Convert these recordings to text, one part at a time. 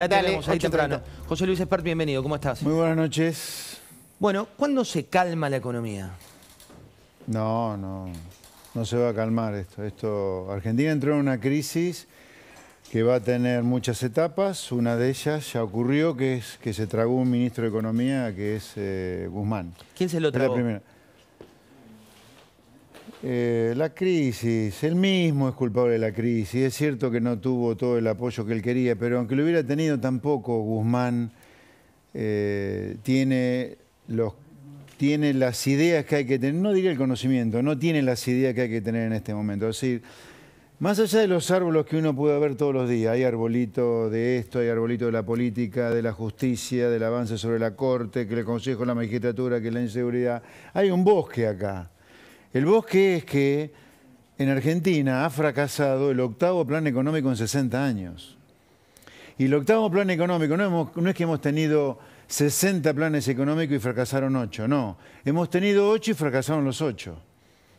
ahí temprano. José Luis Espert, bienvenido, ¿cómo estás? Muy buenas noches. Bueno, ¿cuándo se calma la economía? No, no, no se va a calmar esto. esto. Argentina entró en una crisis que va a tener muchas etapas. Una de ellas ya ocurrió, que es que se tragó un ministro de Economía, que es eh, Guzmán. ¿Quién se lo tragó? primera. Eh, la crisis, él mismo es culpable de la crisis. Es cierto que no tuvo todo el apoyo que él quería, pero aunque lo hubiera tenido tampoco, Guzmán eh, tiene, las ideas que hay que tener, no diría el conocimiento, no tiene las ideas que hay que tener en este momento. Es decir, más allá de los árboles que uno puede ver todos los días, hay arbolito de esto, hay arbolito de la política, de la justicia, del avance sobre la corte, que el Consejo, la magistratura, que la inseguridad, hay un bosque acá. El bosque es que en Argentina ha fracasado el octavo plan económico en 60 años. Y el octavo plan económico, no, es que hemos tenido 60 planes económicos y fracasaron 8, no. Hemos tenido 8 y fracasaron los 8.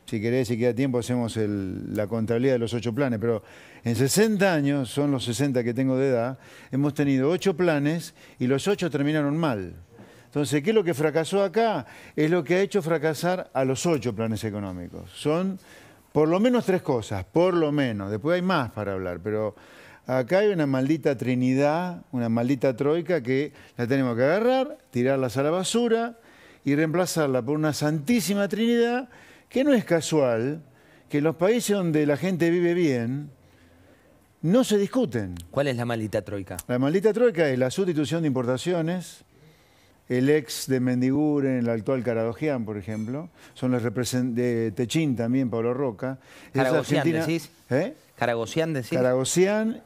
Si querés, si queda tiempo, hacemos la contabilidad de los 8 planes. Pero en 60 años, son los 60 que tengo de edad, hemos tenido 8 planes y los 8 terminaron mal. Entonces, ¿qué es lo que fracasó acá? Es lo que ha hecho fracasar a los ocho planes económicos. Son por lo menos tres cosas, por lo menos. Después hay más para hablar, pero acá hay una maldita trinidad, una maldita troika que la tenemos que agarrar, tirarlas a la basura y reemplazarla por una santísima trinidad que no es casual que en los países donde la gente vive bien, no se discuten. ¿Cuál es la maldita troika? La maldita troika es la sustitución de importaciones, el ex de Mendigur en el actual Caragojián, por ejemplo, son los representantes de Techín también, Pablo Roca. Caragocián, decís. ¿Eh? Caragocián, decís.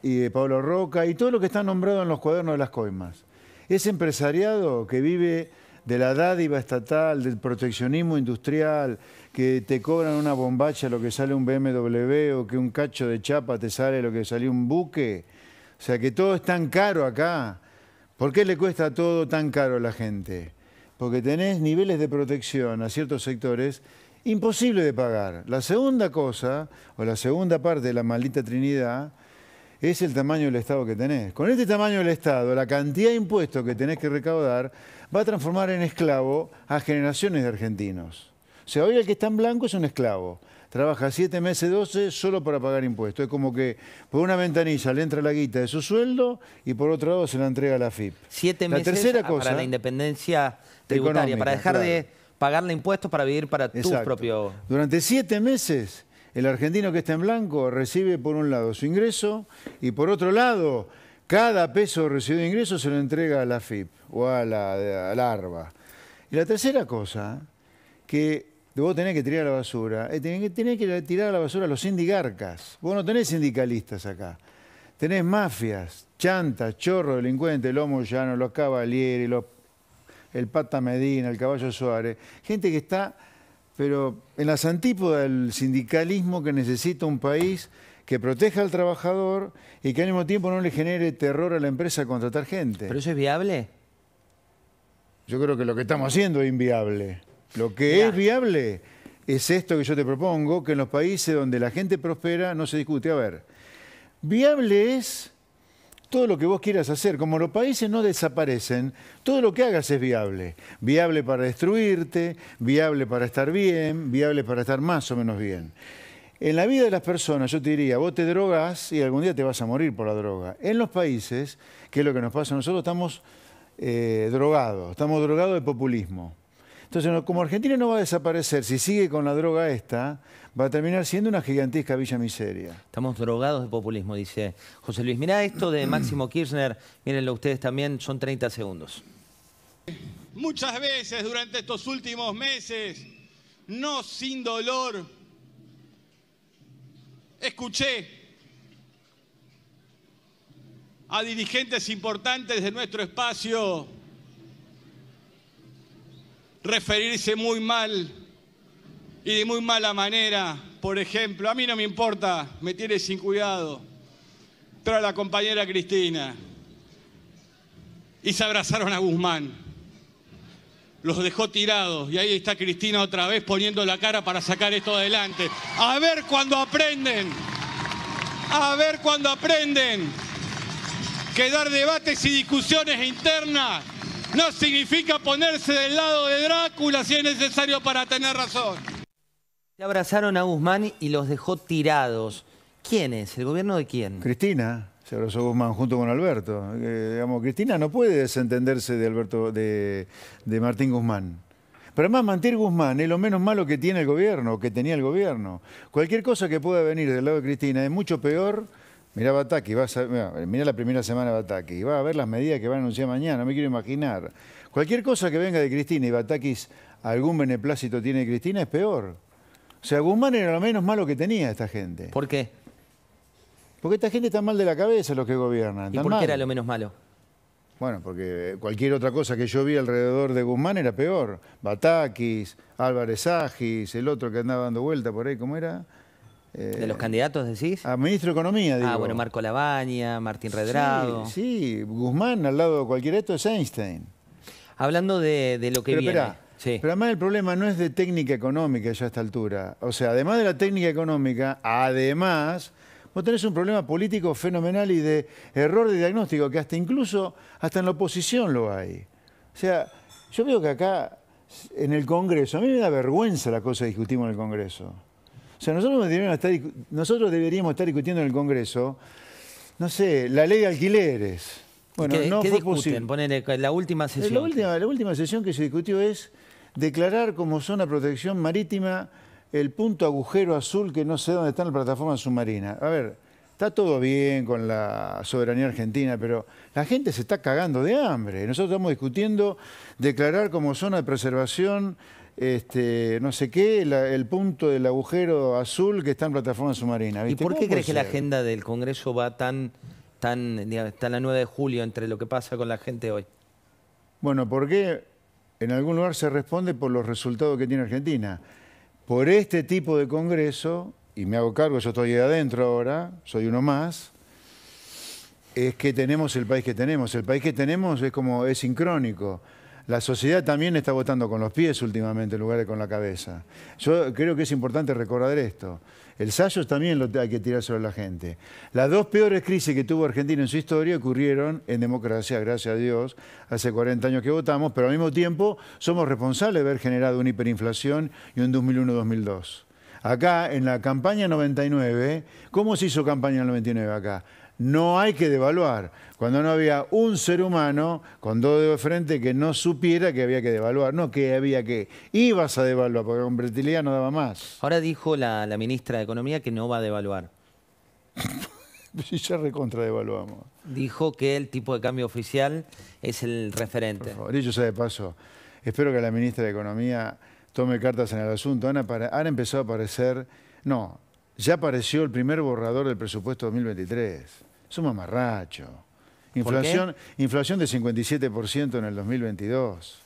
y Pablo Roca y todo lo que está nombrado en los cuadernos de las coimas. Es empresariado que vive de la dádiva estatal, del proteccionismo industrial, que te cobran una bombacha lo que sale un BMW o que un cacho de chapa te sale lo que salió un buque. O sea que todo es tan caro acá ¿Por qué le cuesta todo tan caro a la gente? Porque tenés niveles de protección a ciertos sectores imposible de pagar. La segunda cosa, o la segunda parte de la maldita Trinidad, es el tamaño del Estado que tenés. Con este tamaño del Estado, la cantidad de impuestos que tenés que recaudar va a transformar en esclavo a generaciones de argentinos. O sea, hoy el que está en blanco es un esclavo trabaja siete meses, 12, solo para pagar impuestos. Es como que por una ventanilla le entra la guita de su sueldo y por otro lado se la entrega a la FIP. Siete meses para la independencia tributaria, para dejar de pagarle impuestos para vivir para tu propio... Durante siete meses el argentino que está en blanco recibe por un lado su ingreso y por otro lado cada peso recibido de ingreso se lo entrega a la FIP o a la ARBA. Y la tercera cosa, que vos tenés que tirar a la basura, eh, tenés, que, que tirar a la basura a los sindigarcas. Vos no tenés sindicalistas acá. Tenés mafias, chantas, chorros, delincuentes, los no los Cavalieri, el Pata Medina, el Caballo Suárez. Gente que está, pero en las antípodas del sindicalismo que necesita un país que proteja al trabajador y que al mismo tiempo no le genere terror a la empresa contratar gente. ¿Pero eso es viable? Yo creo que lo que estamos haciendo es inviable. Lo que es viable es esto que yo te propongo, que en los países donde la gente prospera no se discute. A ver, viable es todo lo que vos quieras hacer. Como los países no desaparecen, todo lo que hagas es viable. Viable para destruirte, viable para estar bien, viable para estar más o menos bien. En la vida de las personas, yo te diría, vos te drogas y algún día te vas a morir por la droga. En los países, que es lo que nos pasa a nosotros, estamos eh, drogados, estamos drogados de populismo. Entonces, como Argentina no va a desaparecer, si sigue con la droga esta, va a terminar siendo una gigantesca villa miseria. Estamos drogados de populismo, dice José Luis. Mirá esto de Máximo Kirchner, mírenlo ustedes también, son 30 segundos. Muchas veces durante estos últimos meses, no sin dolor, escuché a dirigentes importantes de nuestro espacio referirse muy mal y de muy mala manera. Por ejemplo, a mí no me importa, me tiene sin cuidado, pero a la compañera Cristina. Y se abrazaron a Guzmán. Los dejó tirados y ahí está Cristina otra vez poniendo la cara para sacar esto adelante. A ver cuando aprenden. A ver cuando aprenden. Que dar debates y discusiones internas no significa ponerse del lado de Drácula si es necesario para tener razón. Se abrazaron a Guzmán y los dejó tirados. ¿Quién es? ¿El gobierno de quién? Cristina. Se abrazó Guzmán junto con Alberto. Eh, digamos, Cristina no puede desentenderse de Alberto, de, Martín Guzmán. Pero además mantener Guzmán es lo menos malo que tiene el gobierno, que tenía el gobierno. Cualquier cosa que pueda venir del lado de Cristina es mucho peor Mira Bataki, vas mirá, la primera semana de Bataki, va a ver las medidas que va a anunciar mañana, me quiero imaginar. Cualquier cosa que venga de Cristina y Batakis algún beneplácito tiene de Cristina es peor. O sea, Guzmán era lo menos malo que tenía esta gente. ¿Por qué? Porque esta gente está mal de la cabeza los que gobiernan. ¿Y por qué era lo menos malo? Bueno, porque cualquier otra cosa que yo vi alrededor de Guzmán era peor. Batakis, Álvarez Agis, el otro que andaba dando vuelta por ahí, ¿cómo era? Eh, ¿De los candidatos decís? A ministro de Economía, ah, digo. Ah, bueno, Marco Labaña, Martín Redrado. Sí, Guzmán al lado de cualquier esto es Einstein. Hablando de, lo que viene. Pero además el problema no es de técnica económica ya a esta altura. O sea, además de la técnica económica, además, vos tenés un problema político fenomenal y de error de diagnóstico que hasta incluso, hasta en la oposición lo hay. O sea, yo veo que acá, en el Congreso, a mí me da vergüenza la cosa que discutimos en el Congreso nosotros deberíamos, estar, nosotros deberíamos estar discutiendo en el Congreso, no sé, la ley de alquileres. Bueno, no fue discuten? la última sesión. La última, la última sesión que se discutió es declarar como zona de protección marítima el punto agujero azul que no sé dónde está en la plataforma submarina. A ver, está todo bien con la soberanía argentina, pero la gente se está cagando de hambre. Nosotros estamos discutiendo declarar como zona de preservación este, no sé qué, el punto del agujero azul que está en plataforma submarina. ¿Y por qué crees que la agenda del Congreso va tan, tan, digamos, la 9 de julio entre lo que pasa con la gente hoy? Bueno, porque en algún lugar se responde por los resultados que tiene Argentina. Por este tipo de Congreso, y me hago cargo, yo estoy ahí adentro ahora, soy uno más, es que tenemos el país que tenemos. El país que tenemos es como, es sincrónico. La sociedad también está votando con los pies últimamente en lugar de con la cabeza. Yo creo que es importante recordar esto. El Sallos también lo hay que tirar sobre la gente. Las dos peores crisis que tuvo Argentina en su historia ocurrieron en democracia, gracias a Dios, hace 40 años que votamos, pero al mismo tiempo somos responsables de haber generado una hiperinflación y un 2001-2002 acá en la campaña 99, ¿cómo se hizo campaña 99 acá? No hay que devaluar. Cuando no había un ser humano con dos dedos de frente que no supiera que había que devaluar, no que había que. Ibas a devaluar, porque con Bretilea no daba más. Ahora dijo la, ministra de Economía que no va a devaluar. si ya devaluamos. Dijo que el tipo de cambio oficial es el referente. Por favor, dicho de paso, espero que la ministra de Economía tome cartas en el asunto. Han, empezado a aparecer, no, ya apareció el primer borrador del presupuesto 2023. Es un mamarracho. Inflación, inflación de 57% en el 2022.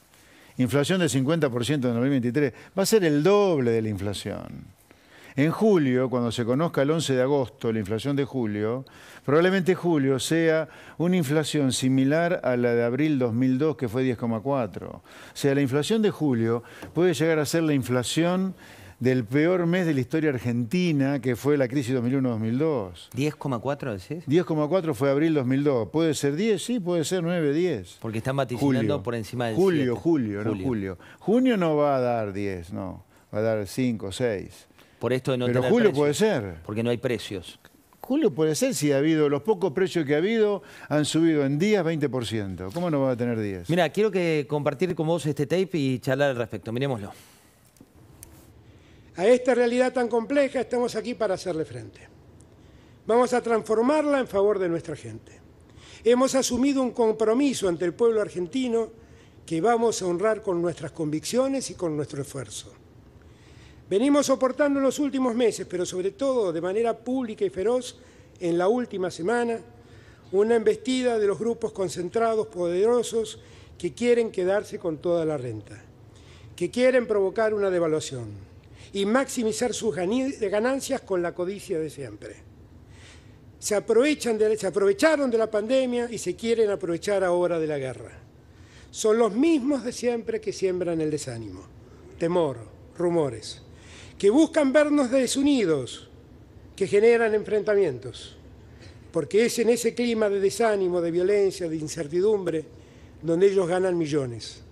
Inflación de 50% en el 2023. Va a ser el doble de la inflación. En julio, cuando se conozca el 11 de agosto la inflación de julio, probablemente julio sea una inflación similar a la de abril 2002, que fue 10,4. O sea, la inflación de julio puede llegar a ser la inflación del peor mes de la historia argentina, que fue la crisis 2001-2002. ¿10,4 decís? 10,4 fue abril 2002. ¿Puede ser 10? Sí, puede ser 9, 10. Porque están vaticinando por encima del julio, Julio, julio, no julio. Junio no va a dar 10, no. Va a dar 5, 6. Por esto Pero Julio puede ser. Porque no hay precios. Julio puede ser si ha habido, los pocos precios que ha habido han subido en días 20%. ¿Cómo no va a tener días? Mira, quiero que compartir con vos este tape y charlar al respecto. Miremoslo. A esta realidad tan compleja estamos aquí para hacerle frente. Vamos a transformarla en favor de nuestra gente. Hemos asumido un compromiso ante el pueblo argentino que vamos a honrar con nuestras convicciones y con nuestro esfuerzo. Venimos soportando en los últimos meses, pero sobre todo de manera pública y feroz en la última semana, una embestida de los grupos concentrados poderosos que quieren quedarse con toda la renta, que quieren provocar una devaluación y maximizar sus ganancias con la codicia de siempre. Se, aprovechan se aprovecharon de la pandemia y se quieren aprovechar ahora de la guerra. Son los mismos de siempre que siembran el desánimo, temor, rumores que buscan vernos desunidos, que generan enfrentamientos, porque es en ese clima de desánimo, de violencia, de incertidumbre, donde ellos ganan millones.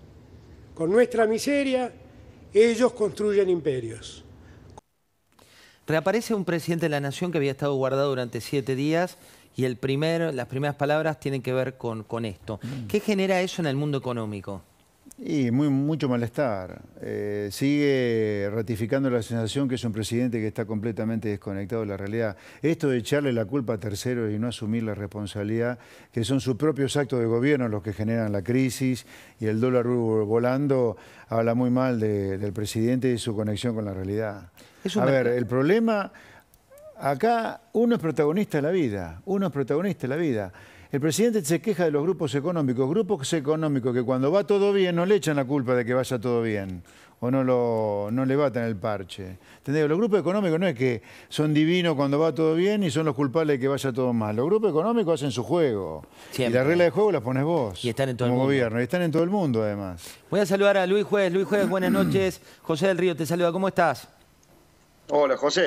Con nuestra miseria, ellos construyen imperios. Reaparece un presidente de la Nación que había estado guardado durante siete días y el las primeras palabras tienen que ver con, esto. Mm. ¿Qué genera eso en el mundo económico? Y muy, mucho malestar. Eh, sigue ratificando la sensación que es un presidente que está completamente desconectado de la realidad. Esto de echarle la culpa a terceros y no asumir la responsabilidad, que son sus propios actos de gobierno los que generan la crisis y el dólar volando, habla muy mal del presidente y su conexión con la realidad. A ver, el problema, acá uno es protagonista de la vida, uno es protagonista de la vida. El presidente se queja de los grupos económicos, grupos económicos que cuando va todo bien no le echan la culpa de que vaya todo bien o no, le baten el parche. Los grupos económicos no es que son divinos cuando va todo bien y son los culpables de que vaya todo mal. Los grupos económicos hacen su juego. Y la regla de juego las pones vos. Y están en todo el mundo. gobierno. Y están en todo el mundo además. Voy a saludar a Luis Juez. Luis Juez, buenas noches. José del Río te saluda. ¿Cómo estás? Hola, José.